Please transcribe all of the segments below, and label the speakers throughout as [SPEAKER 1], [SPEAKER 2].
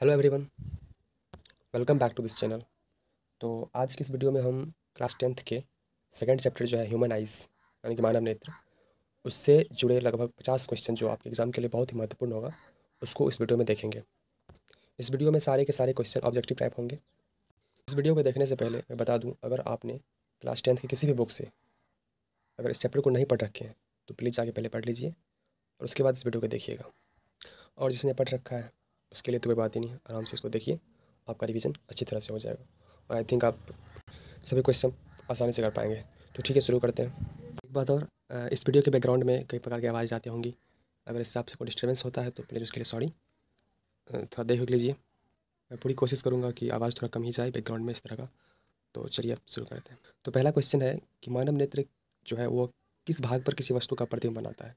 [SPEAKER 1] hello everyone welcome back to this channel तो आज की इस वीडियो में हम क्लास टेंथ के सेकंड चैप्टर जो है ह्यूमन आइज यानी कि मानव नेत्र उससे जुड़े लगभग पचास क्वेश्चन जो आपके एग्ज़ाम के लिए बहुत ही महत्वपूर्ण होगा उसको इस वीडियो में देखेंगे इस वीडियो में सारे के सारे क्वेश्चन ऑब्जेक्टिव टाइप होंगे इस वीडियो को देखने से पहले मैं बता दूँ अगर आपने क्लास टेंथ की किसी भी बुक से अगर इस चैप्टर को नहीं पढ़ रखे हैं तो प्लीज़ आगे पहले पढ़ लीजिए और उसके बाद इस वीडियो को देखिएगा और जिसने पढ़ रखा है उसके लिए तो कोई बात ही नहीं आराम से इसको देखिए आपका रिविज़न अच्छी तरह से हो जाएगा और आई थिंक आप सभी क्वेश्चन आसानी से कर पाएंगे तो ठीक है शुरू करते हैं एक बात और इस वीडियो के बैकग्राउंड में कई प्रकार की आवाज़ आती होंगी अगर इस हिसाब से कोई डिस्टर्बेंस होता है तो प्लीज़ उसके लिए सॉरी थोड़ा देख लीजिए मैं पूरी कोशिश करूँगा कि आवाज़ थोड़ा कम ही जाए बैकग्राउंड में इस तरह का तो चलिए अब शुरू करते हैं तो पहला क्वेश्चन है कि मानव नेत्र जो है वो किस भाग पर किसी वस्तु का प्रतिबंध बनाता है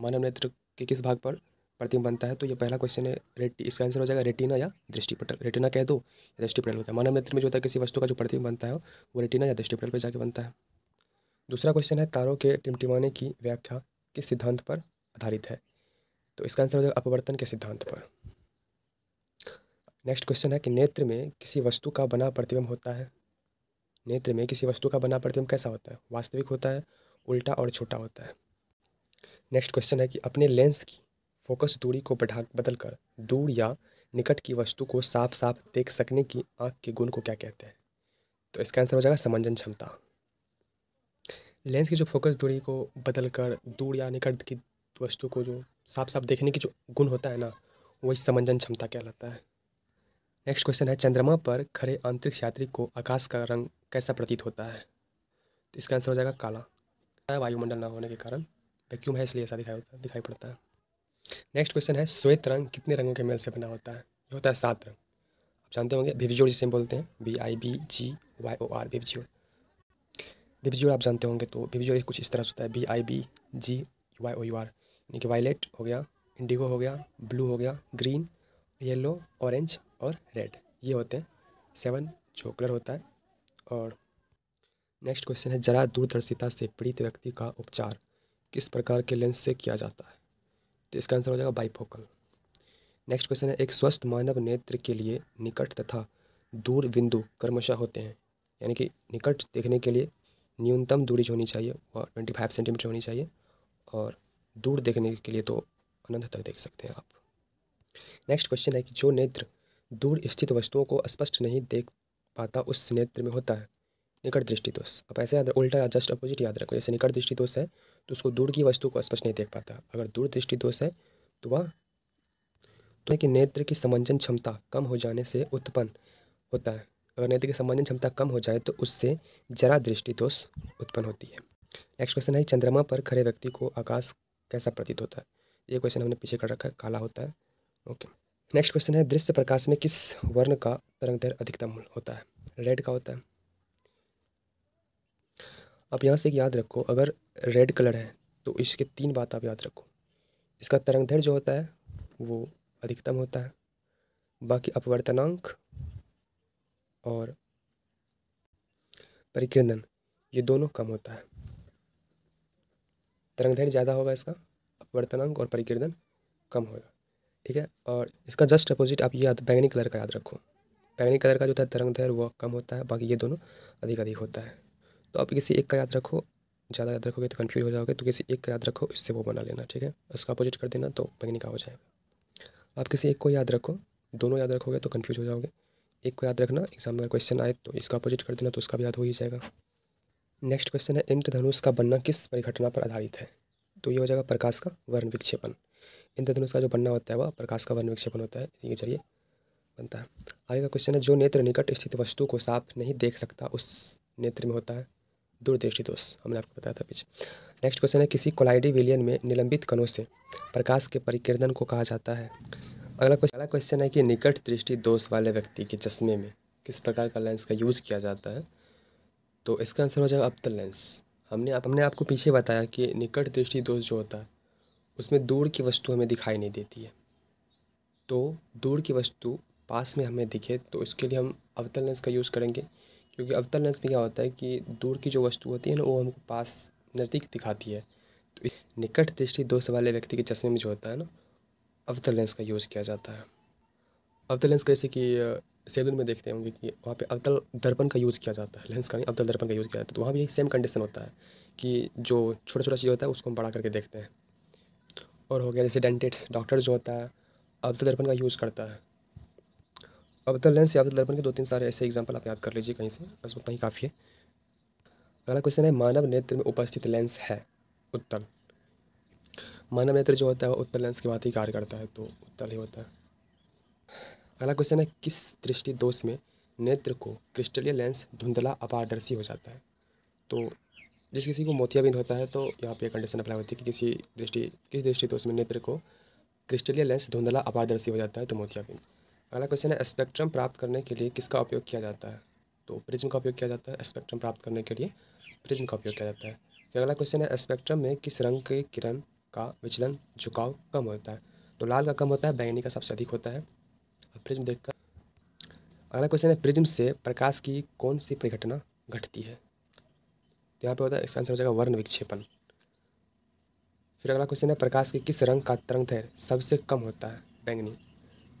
[SPEAKER 1] मानव नेत्र के किस भाग पर प्रतिम बनता है तो ये पहला क्वेश्चन है रेटी इसका आंसर हो जाएगा रेटिना या दृष्टिपटल रेटिना कह दो या दृष्टिपटल होता है मानव नेत्र में जो होता है किसी वस्तु का जो प्रतिम बनता है वो रेटिना या दृष्टिपटल पर जाके बनता है दूसरा क्वेश्चन है तारों के टिमटिमाने की व्याख्या किस सिद्धांत पर आधारित है तो इसका आंसर हो जाएगा अपवर्तन के सिद्धांत पर नेक्स्ट क्वेश्चन है कि नेत्र में किसी वस्तु का बना प्रतिबिंब होता है नेत्र में किसी वस्तु का बना प्रतिबिंब कैसा होता है वास्तविक होता है उल्टा और छोटा होता है नेक्स्ट क्वेश्चन है कि अपने लेंस की फोकस दूरी को बढ़ा बदलकर दूर या निकट की वस्तु को साफ साफ देख सकने की आँख के गुण को क्या कहते हैं तो इसका आंसर हो जाएगा समंजन क्षमता लेंस की जो फोकस दूरी को बदल कर दूर या निकट की वस्तु को जो साफ साफ देखने की जो गुण होता है ना वही समंजन क्षमता कहलाता है नेक्स्ट क्वेश्चन है चंद्रमा पर खड़े अंतरिक्ष यात्री को आकाश का रंग कैसा प्रतीत होता है तो इसका आंसर हो जाएगा काला वायुमंडल ना होने के कारण वैक्यूम है इसलिए ऐसा दिखाई होता है दिखाई पड़ता है नेक्स्ट क्वेश्चन है श्वेत रंग कितने रंगों के मेल से बना होता है ये होता है सात रंग आप जानते होंगे बिबजोड़ जिसे हम बोलते हैं B I B G Y O R बिबजोड़ बिबजोड़ आप जानते होंगे तो बिबजोड़ कुछ इस तरह से होता है B I B G Y O U R यानी कि वायलेट हो गया इंडिगो हो गया ब्लू हो गया ग्रीन येलो ऑरेंज और रेड ये होते हैं सेवन जो कलर होता है और नेक्स्ट क्वेश्चन है जरा दूरदर्शिता से पीड़ित व्यक्ति का उपचार किस प्रकार के लेंस से किया जाता है तो इसका आंसर हो जाएगा बाईफोकल नेक्स्ट क्वेश्चन है एक स्वस्थ मानव नेत्र के लिए निकट तथा दूर बिंदु कर्मशः होते हैं यानी कि निकट देखने के लिए न्यूनतम दूरी होनी चाहिए वह ट्वेंटी फाइव सेंटीमीटर होनी चाहिए और दूर देखने के लिए तो अनंत तक देख सकते हैं आप नेक्स्ट क्वेश्चन है कि जो नेत्र दूर स्थित वस्तुओं को स्पष्ट नहीं देख पाता उस नेत्र में होता है निकट दृष्टि दोष अब ऐसे याद उल्टा या जस्ट अपोजिट याद रखो जैसे निकट दृष्टि दोष है तो उसको दूर की वस्तु को स्पष्ट नहीं देख पाता अगर दूर दृष्टि दोष है तो वह तो कि नेत्र की समंजन क्षमता कम हो जाने से उत्पन्न होता है अगर नेत्र की समंजन क्षमता कम हो जाए तो उससे जरा दृष्टि दोष उत्पन्न होती है नेक्स्ट क्वेश्चन है चंद्रमा पर खड़े व्यक्ति को आकाश कैसा प्रतीत होता है ये क्वेश्चन हमने पीछे कर रखा है काला होता है ओके नेक्स्ट क्वेश्चन है दृश्य प्रकाश में किस वर्ण का तरंग दर अधिकतम होता है रेड का होता है आप यहाँ से एक याद रखो अगर रेड कलर है तो इसके तीन बात आप याद रखो इसका तरंग जो होता है वो अधिकतम होता है बाकी अपवर्तनांक और परिकिरणन ये दोनों कम होता है तरंग ज़्यादा होगा इसका अपवर्तनांक और परिकिरणन कम होगा ठीक है और इसका जस्ट अपोजिट आप ये बैंगनी कलर का याद रखो बैंगनी कलर का जो होता तरंग तरंगधर वह कम होता है बाकी ये दोनों अधिक अधिक होता है तो आप किसी एक का याद रखो ज़्यादा याद रखोगे तो कन्फ्यूज हो जाओगे तो किसी एक का याद रखो इससे वो बना लेना ठीक है उसका अपोजिट कर देना तो बगनी का हो जाएगा आप किसी एक को याद रखो दोनों याद रखोगे तो कन्फ्यूज हो जाओगे एक को याद रखना एग्जाम में क्वेश्चन आए तो इसका अपोजिट कर देना तो उसका भी याद हो ही जाएगा नेक्स्ट क्वेश्चन है इंद्रधनुष का बनना किस परिघटना पर आधारित है तो ये हो जाएगा प्रकाश का वर्ण विक्षेपण इंद्रधनुष का जो बनना होता है वह प्रकाश का वर्ण विक्षेपण होता है इसी के जरिए बनता है आगे का क्वेश्चन है जो नेत्र निकट स्थित वस्तु को साफ नहीं देख सकता उस नेत्र में होता है दूरदृष्टि दोष हमने आपको बताया था पीछे नेक्स्ट क्वेश्चन है किसी कोलाइडी विलियन में निलंबित कणों से प्रकाश के परिकिरणन को कहा जाता है अगला क्वेश्चन अगला क्वेश्चन है कि निकट दृष्टि दोष वाले व्यक्ति के चश्मे में किस प्रकार का लेंस का यूज़ किया जाता है तो इसका आंसर हो जाएगा अप्तल लेंस हमने आप, हमने आपको पीछे बताया कि निकट दृष्टि दोष जो होता है उसमें दूर की वस्तु हमें दिखाई नहीं देती है तो दूर की वस्तु पास में हमें दिखे तो इसके लिए हम अवतल लेंस का यूज़ करेंगे क्योंकि अवतल लेंस में क्या होता है कि दूर की जो वस्तु होती है ना वो हमको पास नज़दीक दिखाती है तो निकट दृष्टि दोष वाले व्यक्ति के चश्मे में जो होता है ना अवतल लेंस का यूज़ किया जाता है अवतल लेंस जैसे कि सैलून में देखते होंगे कि वहाँ पे अवतल दर्पण का यूज़ किया जाता है लेंस का नहीं अवतल दर्पण का यूज़ किया जाता है तो वहाँ भी सेम कंडीशन होता है कि जो छोटा छोटा चीज़ होता है उसको हम बड़ा करके देखते हैं और हो गया जैसे डेंटिस्ट डॉक्टर जो होता है अवतल दर्पण का यूज़ करता है अवतल लेंस या अवतल दर्पण के दो तीन सारे ऐसे एग्जाम्पल आप याद कर लीजिए कहीं से बस उतना ही काफ़ी है अगला क्वेश्चन है मानव नेत्र में उपस्थित लेंस है उत्तल मानव नेत्र जो होता है वो उत्तल लेंस के बाद ही कार्य करता है तो उत्तल ही होता है अगला क्वेश्चन है किस दृष्टि दोष में नेत्र को क्रिस्टलीय लेंस धुंधला अपारदर्शी हो जाता है तो जिस किसी को मोतियाबिंद होता है तो यहाँ पे कंडीशन अप्लाई होती है कि किसी दृष्टि किस दृष्टि दोष में नेत्र को क्रिस्टलीय लेंस धुंधला अपारदर्शी हो जाता है तो मोतियाबिंद अगला क्वेश्चन है स्पेक्ट्रम प्राप्त करने के लिए किसका उपयोग किया जाता है तो प्रिज्म का उपयोग किया जाता है स्पेक्ट्रम प्राप्त करने के लिए प्रिज्म का उपयोग किया जाता है फिर अगला क्वेश्चन है स्पेक्ट्रम में किस रंग के किरण का विचलन झुकाव कम होता है तो लाल का कम होता है बैंगनी का सबसे अधिक होता है प्रिज्म देखकर अगला क्वेश्चन है प्रिज्म से प्रकाश की कौन सी परिघटना घटती है तो यहाँ पे होता है इसका आंसर हो जाएगा वर्ण विक्षेपण फिर अगला क्वेश्चन है प्रकाश के किस रंग का तरंग थे सबसे कम होता है बैंगनी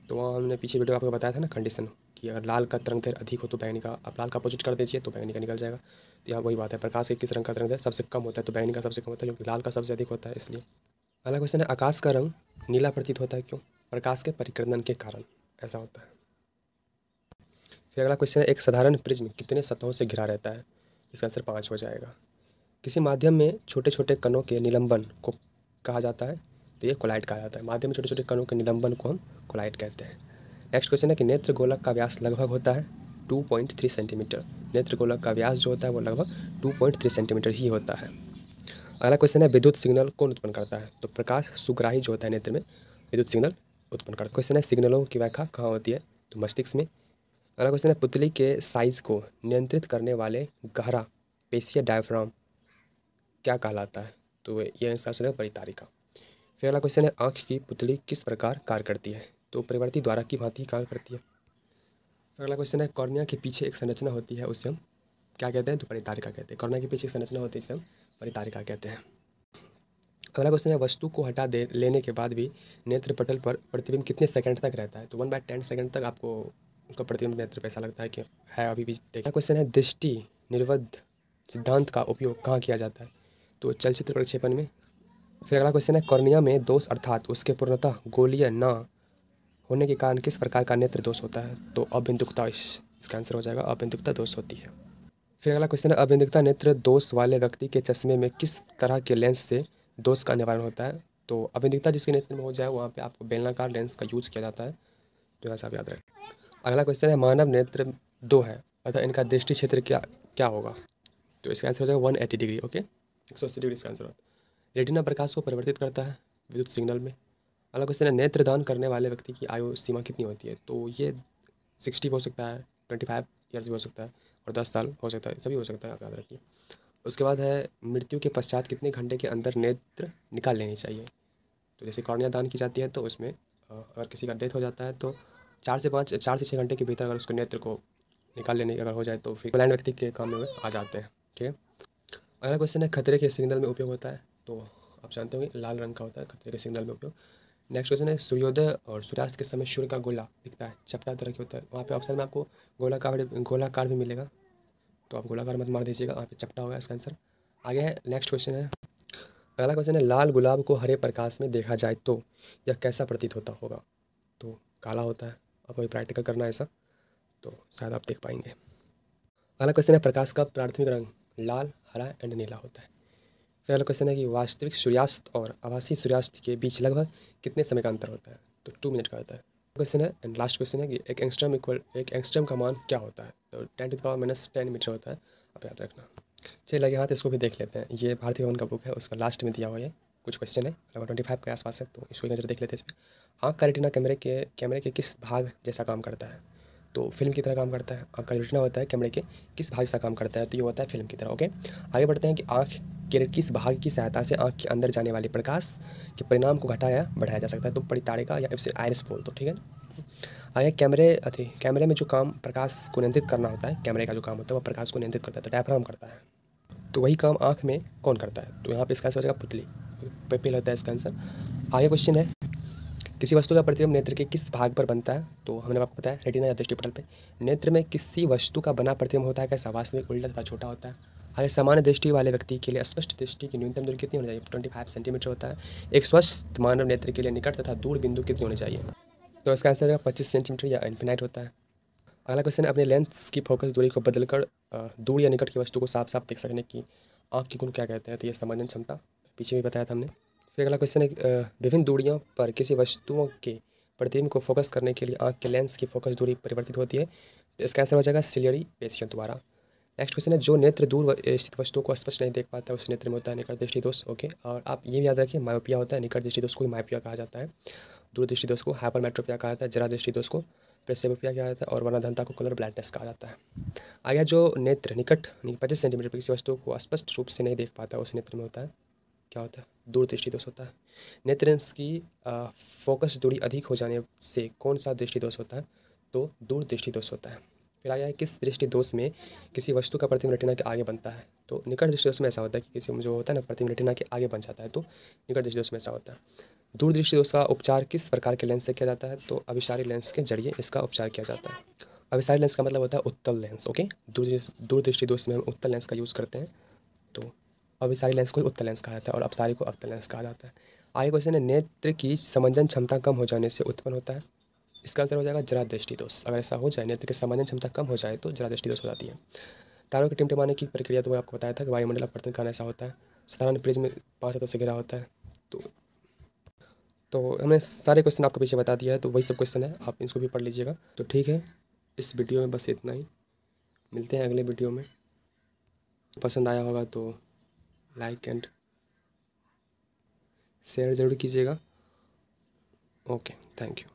[SPEAKER 1] तो वहाँ हमने पीछे वीडियो आपको बताया था ना कंडीशन कि अगर लाल का तरंग दैर अधिक हो तो बैंगनी का आप लाल का अपोजिट कर दीजिए तो बैंगनी का निकल जाएगा तो यहाँ वही बात है प्रकाश के किस रंग का तरंग दैर सबसे कम होता है तो बैंगनी का सबसे कम होता है क्योंकि लाल का सबसे अधिक होता है इसलिए अगला क्वेश्चन है आकाश का रंग नीला प्रतीत होता है क्यों प्रकाश के परिक्रमण के कारण ऐसा होता है फिर अगला क्वेश्चन है एक साधारण प्रिज्म कितने सतहों से घिरा रहता है इसका आंसर पाँच हो जाएगा किसी माध्यम में छोटे छोटे कणों के निलंबन को कहा जाता है तो ये कोलाइट कहा जाता है माध्यम में छोटे छोटे कणों के निलंबन को हम कोलाइट कहते हैं नेक्स्ट क्वेश्चन है कि नेत्र गोलक का व्यास लगभग होता है 2.3 सेंटीमीटर नेत्र गोलक का व्यास जो होता है वो लगभग 2.3 सेंटीमीटर ही होता है अगला क्वेश्चन है विद्युत सिग्नल कौन उत्पन्न करता है तो प्रकाश सुग्राही जो होता है नेत्र में विद्युत सिग्नल उत्पन्न करता है क्वेश्चन है सिग्नलों की व्याख्या कहाँ होती है तो मस्तिष्क में अगला क्वेश्चन है पुतली के साइज को नियंत्रित करने वाले गहरा पेशिया डायफ्राम क्या कहलाता है तो ये आंसर होता परितारिका अगला क्वेश्चन है आँख की पुतली किस प्रकार कार्य करती है तो परिवर्ती द्वारा की भांति कार्य करती है अगला क्वेश्चन है कॉर्निया के पीछे एक संरचना होती है उसे हम क्या कहते हैं तो परितारिका कहते हैं कॉर्निया के पीछे एक संरचना होती है इसे हम परितारिका कहते हैं अगला क्वेश्चन है वस्तु को हटा दे लेने के बाद भी नेत्र पटल पर प्रतिबिंब कितने सेकंड तक रहता है तो वन बाय टेन सेकंड तक आपको उसका प्रतिबिंब नेत्र पैसा लगता है कि है अभी भी देखा क्वेश्चन है दृष्टि निर्वध सिद्धांत का उपयोग कहाँ किया जाता है तो चलचित्र प्रक्षेपण में फिर अगला क्वेश्चन है कॉर्निया में दोष अर्थात उसके पूर्णतः गोलिया ना होने के कारण किस प्रकार का नेत्र दोष होता है तो अभिंदुकता इस, इसका आंसर हो जाएगा अबिंदुकता दोष होती है फिर अगला क्वेश्चन है अभिंदुकता नेत्र दोष वाले व्यक्ति के चश्मे में किस तरह के लेंस से दोष का निवारण होता है तो अभिंदुकता जिसके नेत्र में हो जाए वहाँ पर आपको बेलनाकार लेंस का यूज़ किया जाता है तो यहाँ से याद रखें अगला क्वेश्चन है मानव नेत्र दो है अतः इनका दृष्टि क्षेत्र क्या क्या होगा तो इसका आंसर हो जाएगा वन डिग्री ओके एक सौ अस्सी डिग्री इसका आंसर होता है रेटिना प्रकाश को परिवर्तित करता है विद्युत सिग्नल में अगला क्वेश्चन है नेत्रदान करने वाले व्यक्ति की आयु सीमा कितनी होती है तो ये सिक्सटी हो सकता है ट्वेंटी फाइव ईयर्स भी हो सकता है और दस साल हो सकता है सभी हो सकता है याद रखिए उसके बाद है मृत्यु के पश्चात कितने घंटे के अंदर नेत्र निकाल लेनी चाहिए तो जैसे कॉर्निया दान की जाती है तो उसमें अगर किसी का डेथ हो जाता है तो चार से पाँच चार से छः घंटे के भीतर अगर उसको नेत्र को निकाल लेने अगर हो जाए तो फिर ब्लाइंड व्यक्ति के काम में आ जाते हैं ठीक है अगला क्वेश्चन है खतरे के सिग्नल में उपयोग होता है तो आप जानते होंगे लाल रंग का होता है खतरे के सिग्नल में उपयोग नेक्स्ट क्वेश्चन है सूर्योदय और सूर्यास्त के समय सूर्य का गोला दिखता है चपटा तरह के होता है वहाँ पे ऑप्शन में आपको गोलाकार गोलाकार भी मिलेगा तो आप गोलाकार मत मार दीजिएगा वहाँ पे चपटा होगा इसका आंसर आगे है नेक्स्ट क्वेश्चन है पहला क्वेश्चन है लाल गुलाब को हरे प्रकाश में देखा जाए तो यह कैसा प्रतीत होता होगा तो काला होता है आपको प्रैक्टिकल करना है ऐसा तो शायद आप देख पाएंगे अगला क्वेश्चन है प्रकाश का प्राथमिक रंग लाल हरा एंड नीला होता है पहला क्वेश्चन है कि वास्तविक सूर्यास्त और आवासीय सूर्यास्त के बीच लगभग कितने समय का अंतर होता है तो टू मिनट का होता है क्वेश्चन है एंड लास्ट क्वेश्चन है कि एक एंगस्ट्रम इक्वल एक एंगस्ट्रम का मान क्या होता है तो ten to power minus ten metre होता है आप याद रखना चलिए लगे हाथ इसको भी देख लेते हैं ये भारतीय भवन का बुक है उसका लास्ट में दिया हुआ है कुछ क्वेश्चन है लगभग ट्वेंटी फाइव के आसपास है तो इसको नज़र देख लेते हैं इसमें हाँ कैरेटिना कैमरे के कैमरे के किस भाग जैसा काम करता है तो फिल्म की तरह काम करता है आँख का रिटना होता है कैमरे के किस भाग से काम करता है तो ये होता है फिल्म की तरह ओके आगे बढ़ते हैं कि आँख के किस भाग की सहायता से आँख के अंदर जाने वाले प्रकाश के परिणाम को घटाया बढ़ाया जा सकता है तो का या इसे आयरस बोल दो ठीक है आगे कैमरे अथी कैमरे में जो काम प्रकाश को नियंत्रित करना होता है कैमरे का जो काम होता है वह प्रकाश को नियंत्रित करता है तो डायफ्राम करता है तो वही काम आँख में कौन करता है तो यहाँ पर इसका आंसर हो जाएगा पुतली पेपिल होता है इसका आंसर आगे क्वेश्चन है किसी वस्तु का प्रतिबिंब नेत्र के किस भाग पर बनता है तो हमने आपको बताया रेटिना या दृष्टिपटल पे नेत्र में किसी वस्तु का बना प्रतिबिंब होता है कैसा वास्तविक उल्टा तथा छोटा होता है अगर सामान्य दृष्टि वाले व्यक्ति के लिए स्पष्ट दृष्टि की न्यूनतम दूरी कितनी होनी चाहिए ट्वेंटी फाइव सेंटीमीटर होता है एक स्वस्थ मानव नेत्र के लिए निकट तथा दूर बिंदु कितनी होनी चाहिए तो इसका आंसर पच्चीस सेंटीमीटर या इन्फिनाइट होता है अगला क्वेश्चन अपने लेंस की फोकस दूरी को बदलकर दूर या निकट की वस्तु को साफ साफ देख सकने की आँख की गुण क्या कहते हैं तो यह समझन क्षमता पीछे भी बताया था हमने फिर अगला क्वेश्चन है विभिन्न दूरियों पर किसी वस्तुओं के प्रतिबिंब को फोकस करने के लिए आँख के लेंस की फोकस दूरी परिवर्तित होती है तो इसका आंसर हो जाएगा सिलियरी पेशियों द्वारा नेक्स्ट क्वेश्चन है जो नेत्र दूर स्थित वस्तु को स्पष्ट नहीं देख पाता है उस नेत्र में होता है निकट दृष्टि दोष ओके और आप ये भी याद रखिए मायोपिया होता है निकट दृष्टि दोष को मायोपिया कहा जाता है दूर दृष्टि दोष को हाइपरमेट्रोपिया कहा जाता है जरा दृष्टि दोष को प्रेसेबोपिया कहा जाता है और वर्णधनता को कलर ब्लाइंडनेस कहा जाता है आगे जो नेत्र निकट पच्चीस सेंटीमीटर पर किसी वस्तु को स्पष्ट रूप से नहीं देख पाता उस नेत्र में होता है क्या होता है दूरदृष्टि दोष होता है नेत्र लेंस की फोकस दूरी अधिक हो जाने से कौन सा दृष्टि दोष होता है तो दूरदृष्टि दोष होता है फिर आया है किस दृष्टि दोष में किसी वस्तु का प्रतिम रटना के आगे बनता है तो निकट दृष्टि दोष में ऐसा होता है कि किसी में जो होता है ना प्रतिम रेटिना के आगे बन जाता है तो निकट दृष्टि दोष में ऐसा होता है दूरदृष्टि दोष का उपचार किस प्रकार के लेंस से किया जाता है तो अभिशारी लेंस के जरिए इसका उपचार किया जाता है अभिशारी लेंस का मतलब होता है उत्तल लेंस ओके दूरदृष्टि दोष में हम उत्तल लेंस का यूज़ करते हैं तो अभी सारी लेंस को उत्तर लेंस कहा जाता है और अपसारी को अवतल लेंस कहा जाता है आगे क्वेश्चन है नेत्र की समंजन क्षमता कम हो जाने से उत्पन्न होता है इसका आंसर हो जाएगा जरा दृष्टि दोष अगर ऐसा हो जाए नेत्र की समंजन क्षमता कम हो जाए तो जरा दृष्टि दोष हो जाती है तारों के टिमटिमाने की प्रक्रिया तो मैं आपको बताया था कि वायुमंडल अपर्तन करना ऐसा होता है साधारण फ्रिज में पाँच हज़ार से घिरा होता है तो तो हमने सारे क्वेश्चन आपको पीछे बता दिया है तो वही सब क्वेश्चन है आप इसको भी पढ़ लीजिएगा तो ठीक है इस वीडियो में बस इतना ही मिलते हैं अगले वीडियो में पसंद आया होगा तो लाइक एंड शेयर ज़रूर कीजिएगा ओके थैंक यू